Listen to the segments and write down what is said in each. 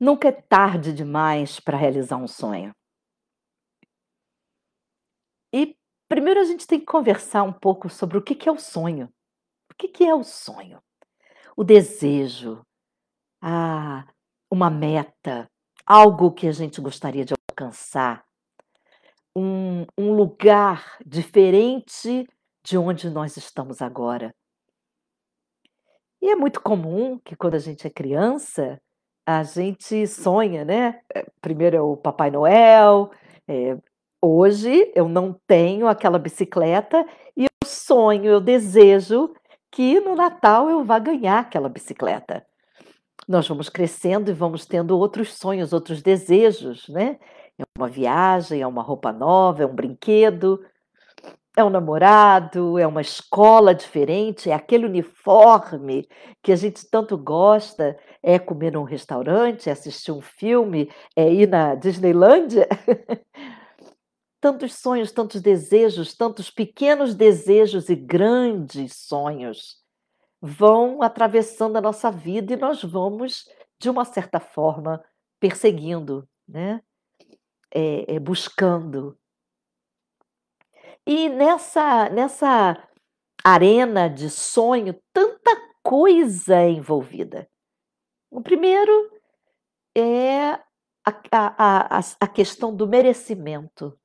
Nunca é tarde demais para realizar um sonho. E primeiro a gente tem que conversar um pouco sobre o que é o sonho. O que é o sonho? O desejo, a ah, uma meta, algo que a gente gostaria de alcançar, um, um lugar diferente de onde nós estamos agora. E é muito comum que quando a gente é criança, a gente sonha, né? Eh, primeiro é o Papai Noel. É, hoje eu não tenho aquela bicicleta e eu sonho, eu desejo que no Natal eu vá ganhar aquela bicicleta. Nós vamos crescendo e vamos tendo outros sonhos, outros desejos, né? É uma viagem, é uma roupa nova, é um brinquedo é um namorado, é uma escola diferente, é aquele uniforme que a gente tanto gosta, é comer num restaurante, é assistir um filme, é ir na Disneylandia. tantos sonhos, tantos desejos, tantos pequenos desejos e grandes sonhos vão atravessando a nossa vida e nós vamos, de uma certa forma, perseguindo, né? É, é, buscando e nessa, nessa arena de sonho, tanta coisa é envolvida. O primeiro é a, a, a, a questão do merecimento.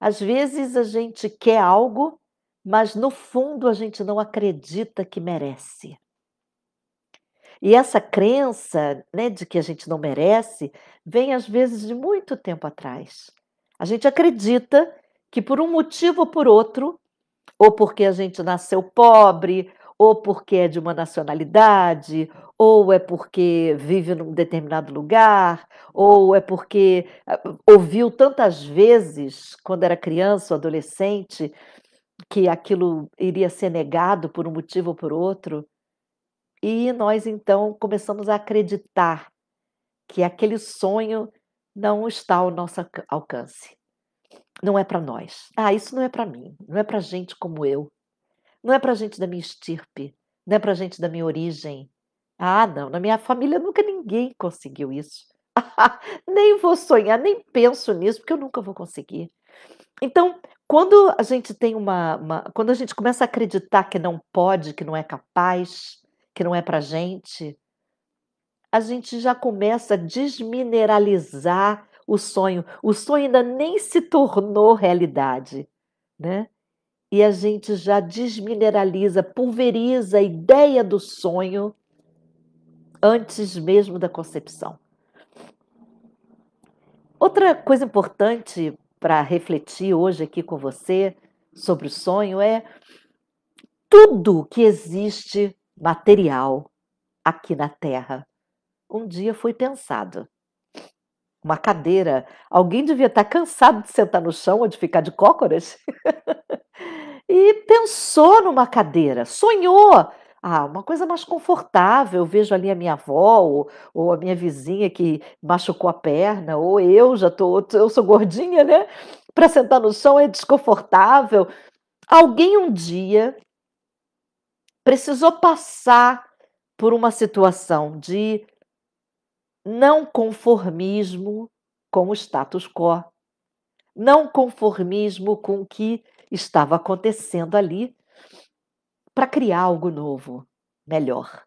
Às vezes a gente quer algo, mas no fundo a gente não acredita que merece. E essa crença né, de que a gente não merece vem às vezes de muito tempo atrás. A gente acredita que por um motivo ou por outro, ou porque a gente nasceu pobre, ou porque é de uma nacionalidade, ou é porque vive num determinado lugar, ou é porque ah, ouviu tantas vezes quando era criança ou adolescente que aquilo iria ser negado por um motivo ou por outro. E nós então começamos a acreditar que aquele sonho não está ao nosso alcance não é para nós. Ah, isso não é para mim, não é para gente como eu, não é para gente da minha estirpe, não é para gente da minha origem. Ah, não, na minha família nunca ninguém conseguiu isso. nem vou sonhar, nem penso nisso, porque eu nunca vou conseguir. Então, quando a gente tem uma, uma, quando a gente começa a acreditar que não pode, que não é capaz, que não é para gente, a gente já começa a desmineralizar o sonho. O sonho ainda nem se tornou realidade, né? E a gente já desmineraliza, pulveriza a ideia do sonho antes mesmo da concepção. Outra coisa importante para refletir hoje aqui com você sobre o sonho é tudo que existe material aqui na Terra um dia foi pensado uma cadeira. Alguém devia estar cansado de sentar no chão ou de ficar de cócoras. e pensou numa cadeira, sonhou. Ah, uma coisa mais confortável, eu vejo ali a minha avó ou, ou, a minha vizinha que machucou a perna, ou eu já tô, eu sou gordinha, né? Para sentar no chão é desconfortável. Alguém um dia precisou passar por uma situação de não conformismo com o status quo, não conformismo com o que estava acontecendo ali, para criar algo novo, melhor,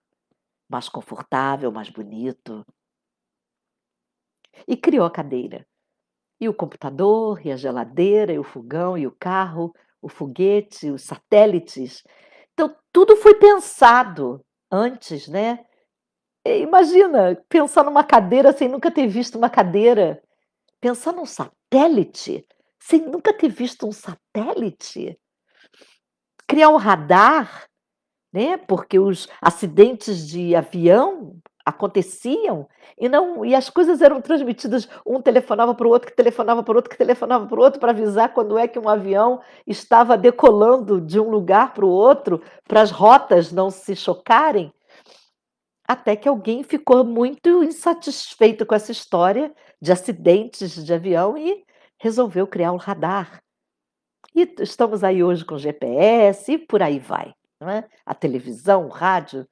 mais confortável, mais bonito. E criou a cadeira. E o computador, e a geladeira, e o fogão, e o carro, o foguete, os satélites. Então, tudo foi pensado antes, né? É, imagina pensar numa cadeira sem nunca ter visto uma cadeira. Pensar num satélite sem nunca ter visto um satélite. Criar um radar, né? Porque os acidentes de avião aconteciam e não e as coisas eram transmitidas um telefonava para o outro que telefonava para o outro que telefonava para o outro para avisar quando é que um avião estava decolando de um lugar para o outro para as rotas não se chocarem até que alguém ficou muito insatisfeito com essa história de acidentes de avião e resolveu criar um radar. E estamos aí hoje com GPS e por aí vai. É? A televisão, o rádio.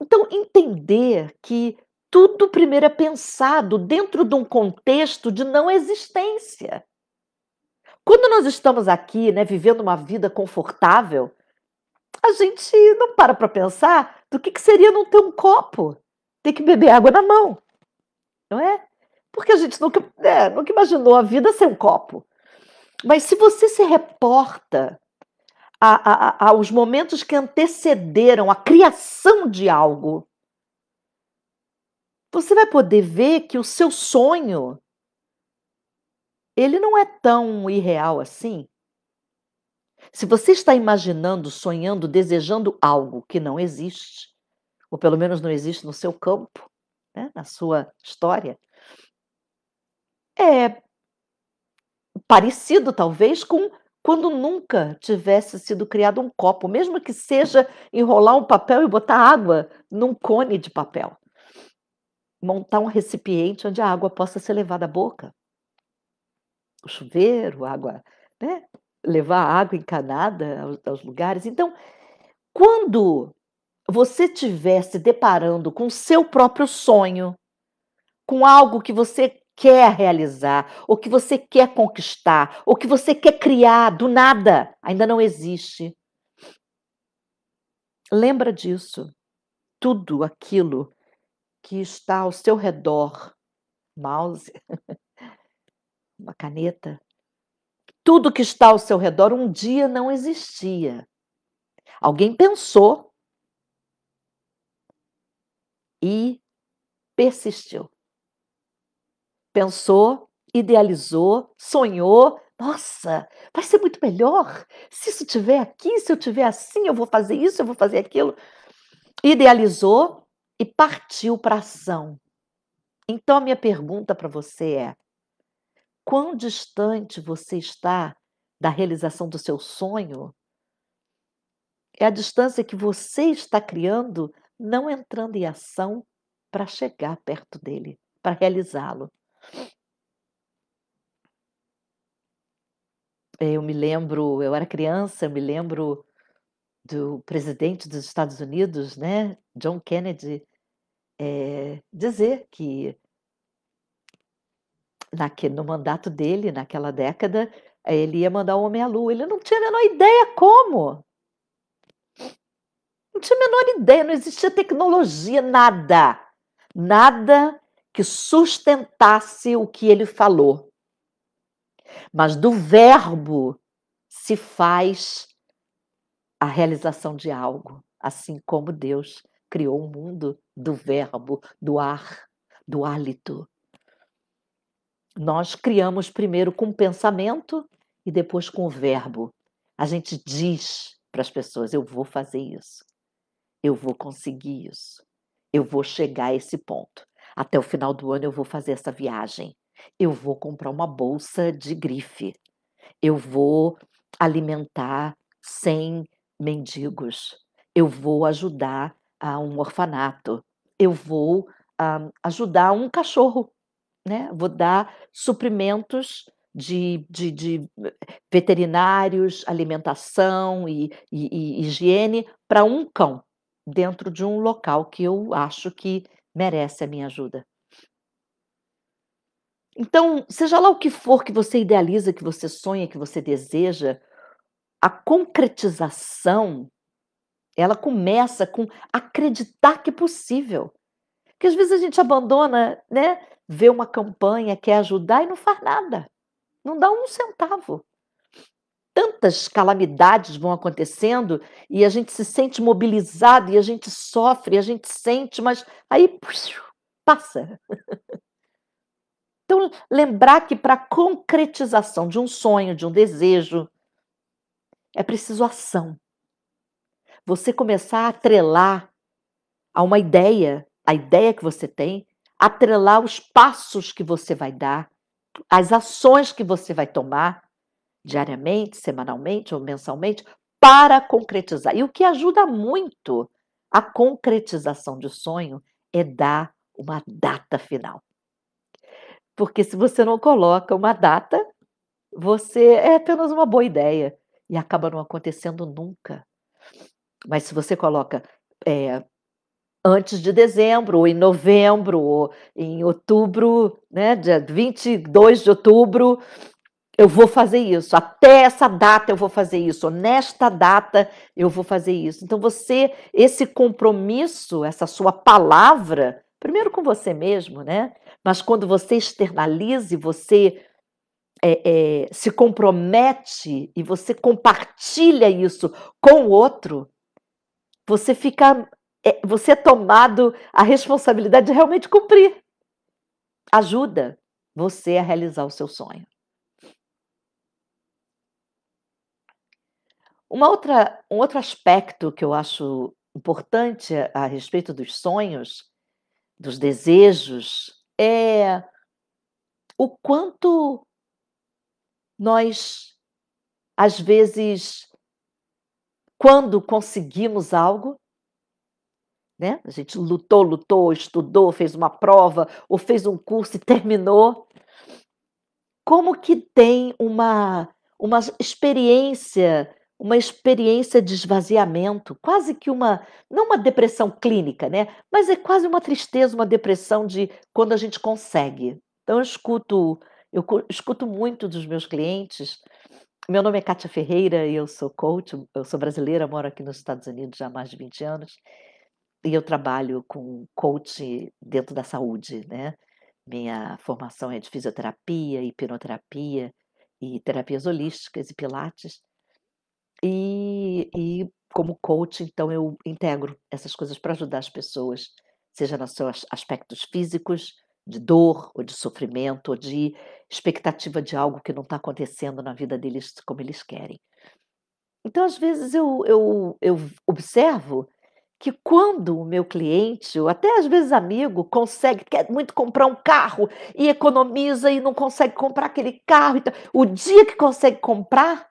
Então, entender que tudo primeiro é pensado dentro de um contexto de não existência. Quando nós estamos aqui, né, vivendo uma vida confortável, a gente não para para pensar do que, que seria não ter um copo, ter que beber água na mão, não é? Porque a gente nunca, é, nunca imaginou a vida sem um copo. Mas se você se reporta a, a, a, aos momentos que antecederam a criação de algo, você vai poder ver que o seu sonho ele não é tão irreal assim. Se você está imaginando, sonhando, desejando algo que não existe, ou pelo menos não existe no seu campo, né, na sua história, é parecido talvez com quando nunca tivesse sido criado um copo, mesmo que seja enrolar um papel e botar água num cone de papel. Montar um recipiente onde a água possa ser levada à boca. O chuveiro, a água, né? levar água encanada aos, aos lugares. Então, quando você estiver se deparando com o seu próprio sonho, com algo que você quer realizar, ou que você quer conquistar, ou que você quer criar do nada, ainda não existe. Lembra disso. Tudo aquilo que está ao seu redor, mouse, uma caneta, tudo que está ao seu redor um dia não existia. Alguém pensou e persistiu. Pensou, idealizou, sonhou. Nossa, vai ser muito melhor se isso tiver aqui, se eu tiver assim, eu vou fazer isso, eu vou fazer aquilo. Idealizou e partiu para ação. Então a minha pergunta para você é: quão distante você está da realização do seu sonho, é a distância que você está criando não entrando em ação para chegar perto dele, para realizá-lo. Eh, eu me lembro, eu era criança, eu me lembro do presidente dos Estados Unidos, né, John Kennedy, é, dizer que no mandato dele, naquela década, eh, ele ia mandar o homem à lua. Ele não tinha a menor ideia como. Não tinha a menor ideia, não existia tecnologia, nada. Nada que sustentasse o que ele falou. Mas do verbo se faz a realização de algo, assim como Deus criou o um mundo do verbo, do ar, do hálito, nós criamos primeiro com o pensamento e depois com o verbo. A gente diz para as pessoas: eu vou fazer isso, eu vou conseguir isso, eu vou chegar a esse ponto. Até o final do ano eu vou fazer essa viagem, eu vou comprar uma bolsa de grife, eu vou alimentar 100 mendigos, eu vou ajudar a um orfanato, eu vou um, ah, ajudar um cachorro né? Vou dar suprimentos de, de, de veterinários, alimentação e, e, e higiene para um cão dentro de um local que eu acho que merece a minha ajuda. Então, seja lá o que for que você idealiza, que você sonha, que você deseja, a concretização ela começa com acreditar que é possível que às vezes a gente abandona, né? Vê uma campanha, quer ajudar e não faz nada, não dá um centavo. Tantas calamidades vão acontecendo e a gente se sente mobilizado e a gente sofre, a gente sente, mas aí passa. Então, lembrar que para a concretização de um sonho, de um desejo, é preciso ação. Você começar a atrelar a uma ideia a ideia que você tem, atrelar os passos que você vai dar, as ações que você vai tomar diariamente, semanalmente ou mensalmente para concretizar. E o que ajuda muito a concretização de sonho é dar uma data final. Porque se você não coloca uma data, você é apenas uma boa ideia e acaba não acontecendo nunca. Mas se você coloca é, antes de dezembro, ou em novembro, ou em outubro, né, dia 22 de outubro, eu vou fazer isso, até essa data eu vou fazer isso, nesta data eu vou fazer isso. Então você, esse compromisso, essa sua palavra, primeiro com você mesmo, né? Mas quando você externaliza e você é, é, se compromete e você compartilha isso com o outro, você fica é, você é tomado a responsabilidade de realmente cumprir. Ajuda você a realizar o seu sonho. Uma outra, um outro aspecto que eu acho importante a respeito dos sonhos, dos desejos, é o quanto nós, às vezes, quando conseguimos algo, né? A gente lutou, lutou, estudou, fez uma prova ou fez um curso e terminou. Como que tem uma, uma experiência, uma experiência de esvaziamento, quase que uma, não uma depressão clínica, né? Mas é quase uma tristeza, uma depressão de quando a gente consegue. Então eu escuto, eu escuto muito dos meus clientes. Meu nome é Kátia Ferreira e eu sou coach, eu sou brasileira, moro aqui nos Estados Unidos já há mais de 20 anos e eu trabalho com coach dentro da saúde, né? Minha formação é de fisioterapia, hipnoterapia e terapias holísticas e pilates. E, e como coach, então eu integro essas coisas para ajudar as pessoas, seja nos seus aspectos físicos, de dor ou de sofrimento, ou de expectativa de algo que não está acontecendo na vida deles como eles querem. Então, às vezes, eu, eu, eu observo que quando o meu cliente, ou até às vezes amigo, consegue, quer muito comprar um carro e economiza e não consegue comprar aquele carro, então, o dia que consegue comprar,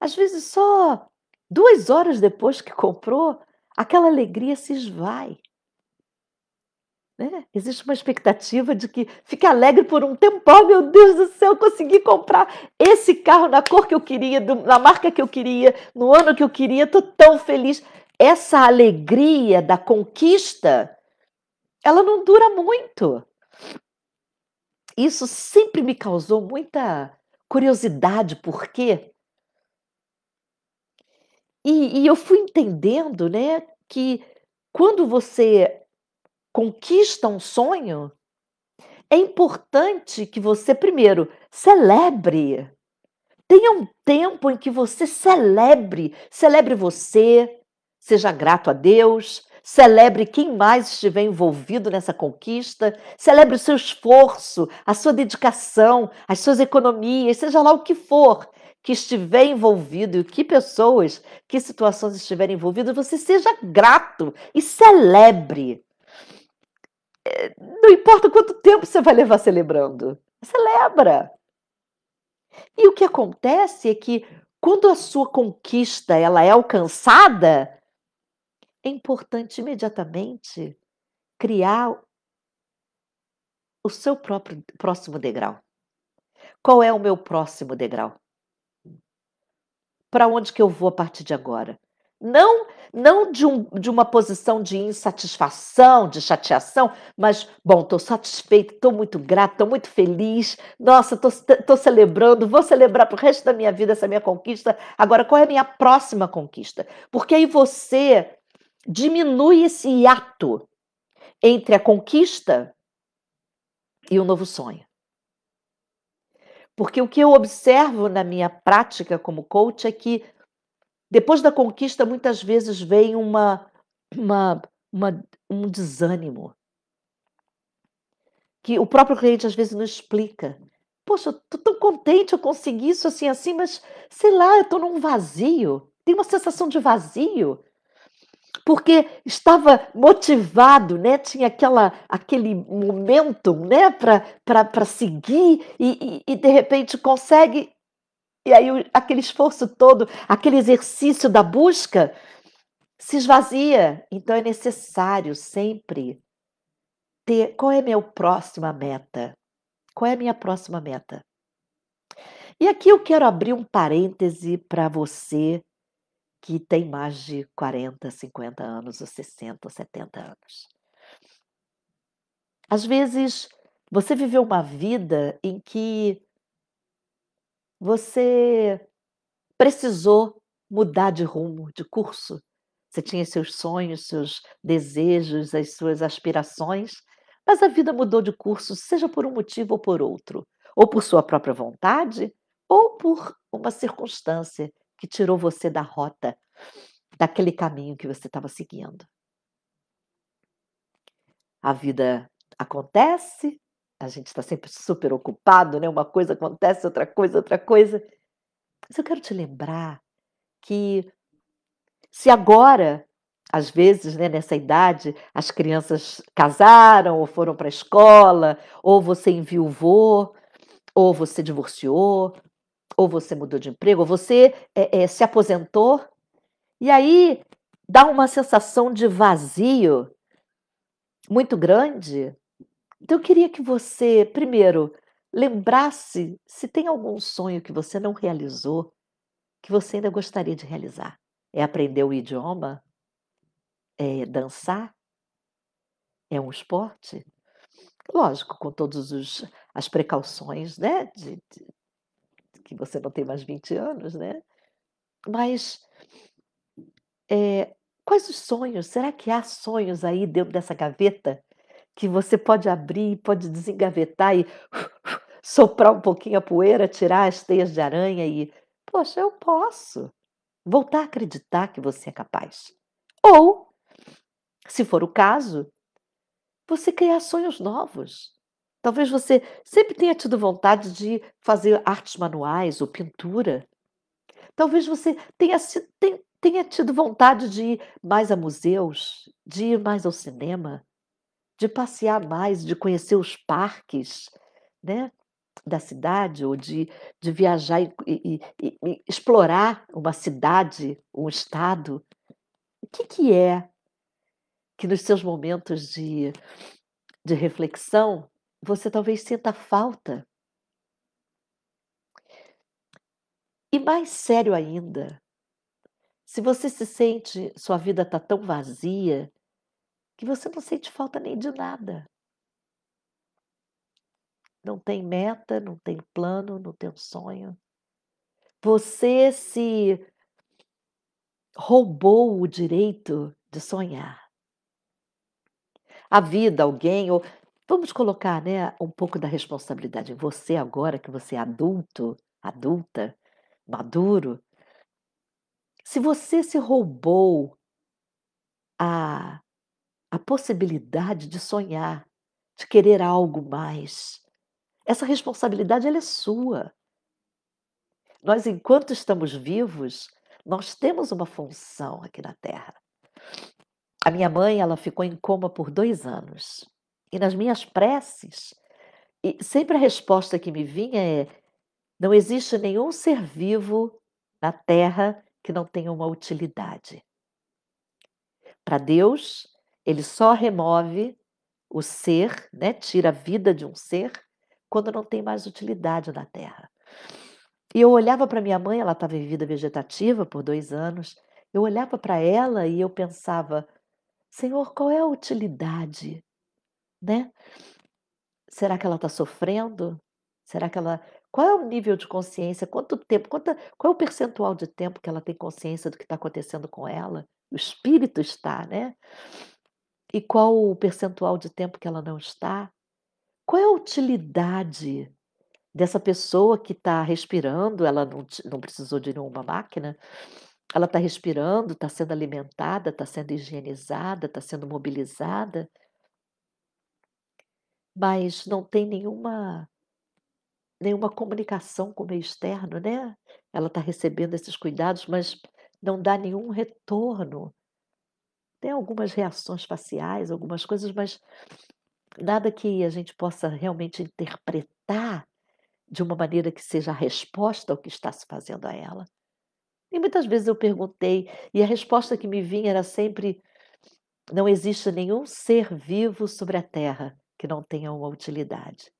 às vezes só duas horas depois que comprou, aquela alegria se esvai. Né? Existe uma expectativa de que fique alegre por um tempo oh meu Deus do céu, consegui comprar esse carro na cor que eu queria, na marca que eu queria, no ano que eu queria, estou tão feliz essa alegria da conquista, ela não dura muito. Isso sempre me causou muita curiosidade, por quê? E, e eu fui entendendo, né, que quando você conquista um sonho, é importante que você, primeiro, celebre. Tenha um tempo em que você celebre. Celebre você, Seja grato a Deus, celebre quem mais estiver envolvido nessa conquista, celebre o seu esforço, a sua dedicação, as suas economias, seja lá o que for que estiver envolvido e que pessoas, que situações estiverem envolvidas, você seja grato e celebre. É, não importa quanto tempo você vai levar celebrando, celebra. E o que acontece é que quando a sua conquista ela é alcançada, é importante imediatamente criar o seu próprio próximo degrau. Qual é o meu próximo degrau? Para onde que eu vou a partir de agora? Não, não de, um, de uma posição de insatisfação, de chateação, mas, bom, estou satisfeito, estou muito grato, estou muito feliz, nossa, estou celebrando, vou celebrar para o resto da minha vida essa minha conquista. Agora, qual é a minha próxima conquista? Porque aí você diminui esse hiato entre a conquista e o novo sonho. Porque o que eu observo na minha prática como coach é que depois da conquista muitas vezes vem uma, uma, uma um desânimo que o próprio cliente às vezes não explica. Poxa, eu tô tão contente, eu consegui isso assim assim, mas sei lá, eu tô num vazio. Tem uma sensação de vazio porque estava motivado, né? tinha aquela, aquele momento, né? para seguir e, e, e de repente consegue. E aí aquele esforço todo, aquele exercício da busca se esvazia. Então é necessário sempre ter qual é a minha próxima meta? Qual é a minha próxima meta? E aqui eu quero abrir um parêntese para você que tem mais de 40, 50 anos, ou 60, 70 anos. Às vezes, você viveu uma vida em que você precisou mudar de rumo, de curso. Você tinha seus sonhos, seus desejos, as suas aspirações, mas a vida mudou de curso, seja por um motivo ou por outro, ou por sua própria vontade, ou por uma circunstância que tirou você da rota, daquele caminho que você estava seguindo. A vida acontece, a gente está sempre super ocupado, né? Uma coisa acontece, outra coisa, outra coisa. Mas eu quero te lembrar que se agora, às vezes, né, nessa idade, as crianças casaram ou foram para a escola, ou você enviou, ou você divorciou, ou você mudou de emprego, ou você é, é, se aposentou, e aí dá uma sensação de vazio muito grande. Então, eu queria que você, primeiro, lembrasse se tem algum sonho que você não realizou, que você ainda gostaria de realizar. É aprender o idioma? É dançar? É um esporte? Lógico, com todas as precauções né, de, de que você não tem mais 20 anos, né? Mas é, quais os sonhos? Será que há sonhos aí dentro dessa gaveta que você pode abrir, pode desengavetar e soprar um pouquinho a poeira, tirar as teias de aranha e, poxa, eu posso voltar a acreditar que você é capaz. Ou, se for o caso, você criar sonhos novos. Talvez você sempre tenha tido vontade de fazer artes manuais ou pintura. Talvez você tenha, tenha tido vontade de ir mais a museus, de ir mais ao cinema, de passear mais, de conhecer os parques né, da cidade, ou de, de viajar e, e, e, e explorar uma cidade, um estado. O que, que é que nos seus momentos de, de reflexão você talvez sinta falta. E mais sério ainda, se você se sente, sua vida está tão vazia, que você não sente falta nem de nada. Não tem meta, não tem plano, não tem sonho. Você se roubou o direito de sonhar. A vida, alguém, ou Vamos colocar, né, um pouco da responsabilidade. Você agora que você é adulto, adulta, maduro, se você se roubou a a possibilidade de sonhar, de querer algo mais, essa responsabilidade ela é sua. Nós, enquanto estamos vivos, nós temos uma função aqui na Terra. A minha mãe, ela ficou em coma por dois anos. E nas minhas preces, sempre a resposta que me vinha é: não existe nenhum ser vivo na Terra que não tenha uma utilidade. Para Deus, ele só remove o ser, né, tira a vida de um ser, quando não tem mais utilidade na Terra. E eu olhava para minha mãe, ela estava em vida vegetativa por dois anos, eu olhava para ela e eu pensava: Senhor, qual é a utilidade né? Será que ela está sofrendo? Será que ela. Qual é o nível de consciência? Quanto tempo? Quanta... Qual é o percentual de tempo que ela tem consciência do que está acontecendo com ela? O espírito está, né? E qual o percentual de tempo que ela não está? Qual é a utilidade dessa pessoa que está respirando? Ela não, não precisou de nenhuma máquina. Ela está respirando, está sendo alimentada, está sendo higienizada, está sendo mobilizada mas não tem nenhuma nenhuma comunicação com o meio externo, né? Ela está recebendo esses cuidados, mas não dá nenhum retorno. Tem algumas reações faciais, algumas coisas, mas nada que a gente possa realmente interpretar de uma maneira que seja a resposta ao que está se fazendo a ela. E muitas vezes eu perguntei, e a resposta que me vinha era sempre: não existe nenhum ser vivo sobre a Terra que não tenham uma utilidade.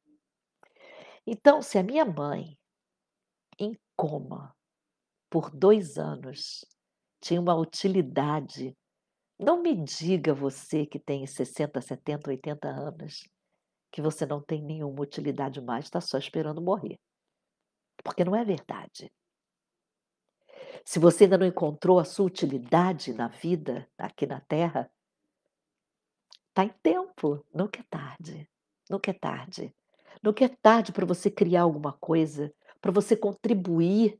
Então, se a minha mãe, em coma, por dois anos, tinha uma utilidade, não me diga você que tem 60, 70, 80 anos, que você não tem nenhuma utilidade mais, está só esperando morrer. Porque não é verdade. Se você ainda não encontrou a sua utilidade na vida, aqui na Terra, Tá em tempo, nunca é tarde. Nunca é tarde. Nunca é tarde para você criar alguma coisa, para você contribuir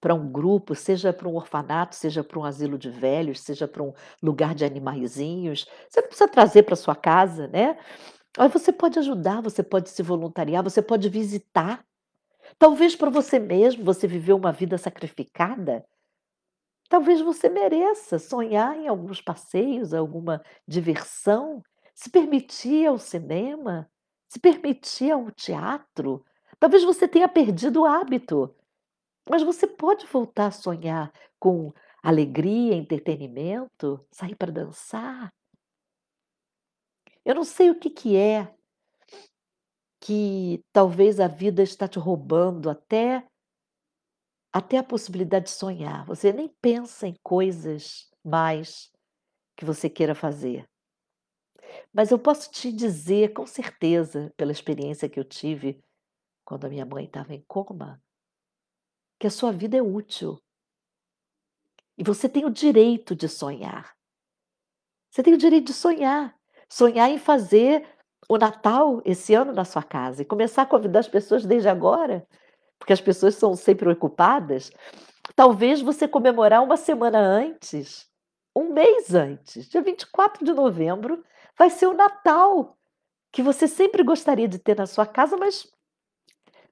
para um grupo, seja para um orfanato, seja para um asilo de velhos, seja para um lugar de animaizinhos. Você não precisa trazer para sua casa, né? Mas você pode ajudar, você pode se voluntariar, você pode visitar. Talvez para você mesmo, você viveu uma vida sacrificada, talvez você mereça sonhar em alguns passeios, alguma diversão, se permitia o cinema, se permitia o teatro. Talvez você tenha perdido o hábito, mas você pode voltar a sonhar com alegria, entretenimento, sair para dançar. Eu não sei o que, que é que talvez a vida está te roubando até até a possibilidade de sonhar. Você nem pensa em coisas mais que você queira fazer. Mas eu posso te dizer com certeza, pela experiência que eu tive quando a minha mãe estava em coma, que a sua vida é útil. E você tem o direito de sonhar. Você tem o direito de sonhar. Sonhar em fazer o Natal esse ano na sua casa e começar a convidar as pessoas desde agora, porque as pessoas são sempre ocupadas. Talvez você comemorar uma semana antes, um mês antes, dia 24 de novembro, vai ser o Natal, que você sempre gostaria de ter na sua casa, mas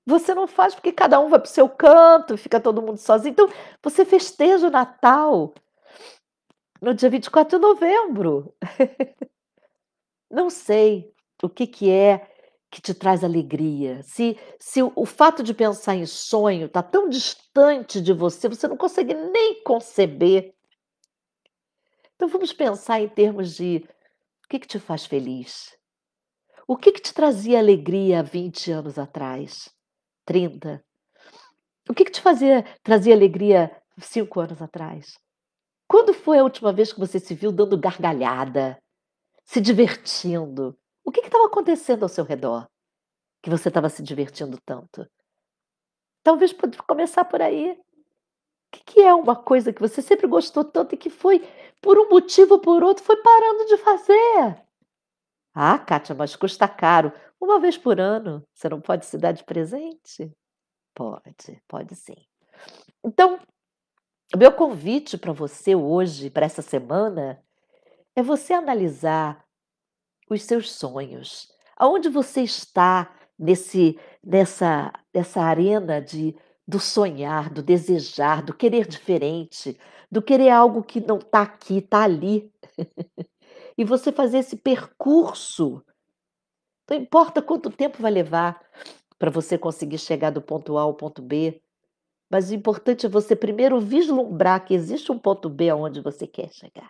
você não faz porque cada um vai para o seu canto, fica todo mundo sozinho. Então, você festeja o Natal no dia 24 de novembro. não sei o que, que é que te traz alegria. Se, se o, o fato de pensar em sonho está tão distante de você, você não consegue nem conceber. Então vamos pensar em termos de que, que te faz feliz? O que, que te trazia alegria 20 anos atrás? 30? O que, que te fazia trazia alegria cinco anos atrás? Quando foi a última vez que você se viu dando gargalhada, se divertindo? O que estava acontecendo ao seu redor que você estava se divertindo tanto? Talvez poder começar por aí que, que é uma coisa que você sempre gostou tanto e que foi, por um motivo ou por outro, foi parando de fazer? Ah, Kátia, mas custa caro. Uma vez por ano, você não pode se dar de presente? Pode, pode sim. Então, o meu convite para você hoje, para essa semana, é você analisar os seus sonhos. Aonde você está nesse nessa, nessa arena de do sonhar, do desejar, do querer diferente, do querer algo que não está aqui, está ali. e você fazer esse percurso. Não importa quanto tempo vai levar para você conseguir chegar do ponto A ao ponto B, mas o importante é você primeiro vislumbrar que existe um ponto B aonde você quer chegar.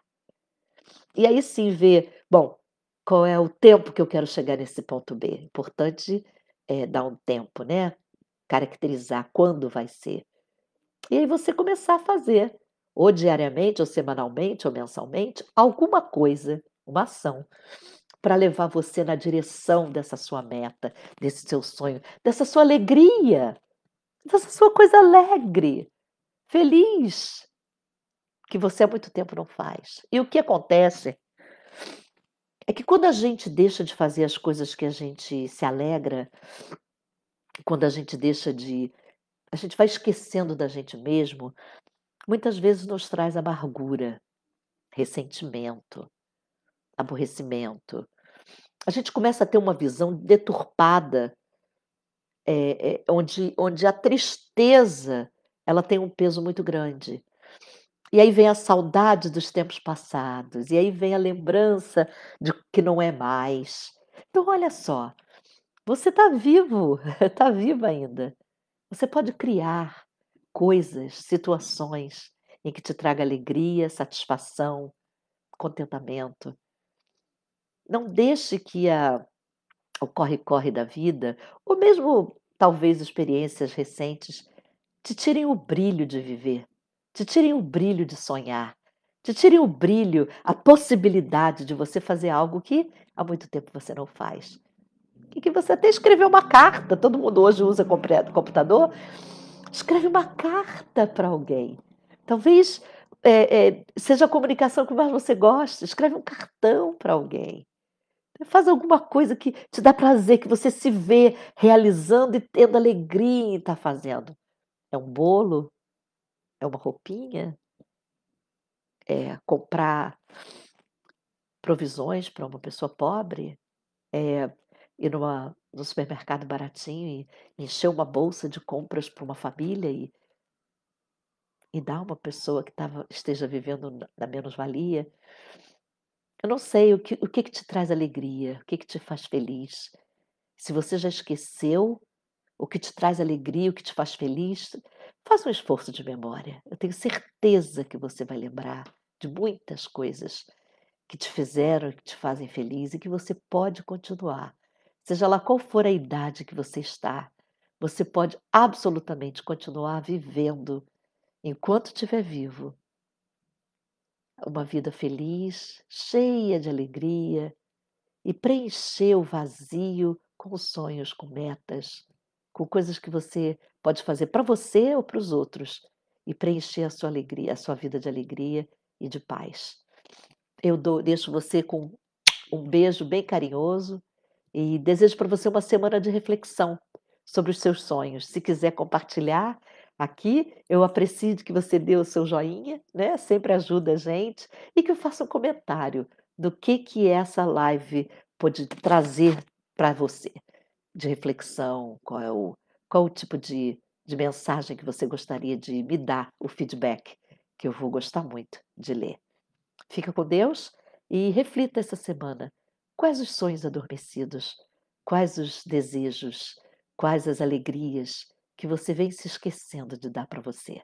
E aí sim ver, bom, qual é o tempo que eu quero chegar nesse ponto B. Importante é dar um tempo, né? caracterizar quando vai ser. E aí você começar a fazer, ou diariamente, ou semanalmente, ou mensalmente, alguma coisa, uma ação, para levar você na direção dessa sua meta, desse seu sonho, dessa sua alegria, dessa sua coisa alegre, feliz, que você há muito tempo não faz. E o que acontece é que quando a gente deixa de fazer as coisas que a gente se alegra, quando a gente deixa de. A gente vai esquecendo da gente mesmo, muitas vezes nos traz amargura, ressentimento, aborrecimento. A gente começa a ter uma visão deturpada, é, é, onde, onde a tristeza ela tem um peso muito grande. E aí vem a saudade dos tempos passados, e aí vem a lembrança de que não é mais. Então, olha só, você está vivo, está viva ainda. Você pode criar coisas, situações em que te traga alegria, satisfação, contentamento. Não deixe que a, o corre-corre da vida, ou mesmo talvez experiências recentes, te tirem o brilho de viver, te tirem o brilho de sonhar, te tirem o brilho, a possibilidade de você fazer algo que há muito tempo você não faz que, que você até escreveu uma carta. Todo mundo hoje usa computador. Escreve uma carta para alguém. Talvez é, é, seja a comunicação que mais você gosta. Escreve um cartão para alguém. Faz alguma coisa que te dá prazer, que você se vê realizando e tendo alegria em estar tá fazendo. É um bolo? É uma roupinha? É comprar provisões para uma pessoa pobre? É ir numa, no supermercado baratinho e encher uma bolsa de compras para uma família e, e dar uma pessoa que tava, esteja vivendo na menos-valia. Eu não sei o que, o que, que te traz alegria, o que, que te faz feliz. Se você já esqueceu o que te traz alegria, o que te faz feliz, faz um esforço de memória. Eu tenho certeza que você vai lembrar de muitas coisas que te fizeram, que te fazem feliz e que você pode continuar seja lá qual for a idade que você está, você pode absolutamente continuar vivendo, enquanto estiver vivo, uma vida feliz, cheia de alegria e preencher o vazio com sonhos, com metas, com coisas que você pode fazer para você ou para os outros e preencher a sua alegria, a sua vida de alegria e de paz. Eu dou, deixo você com um beijo bem carinhoso e desejo para você uma semana de reflexão sobre os seus sonhos. Se quiser compartilhar aqui, eu aprecio que você dê o seu joinha, né? Sempre ajuda a gente e que eu faça um comentário do que que é essa live pode trazer para você de reflexão, qual é o qual o tipo de, de mensagem que você gostaria de me dar, o feedback, que eu vou gostar muito de ler. Fica com Deus e reflita essa semana Quais os sonhos adormecidos? Quais os desejos? Quais as alegrias que você vem se esquecendo de dar para você?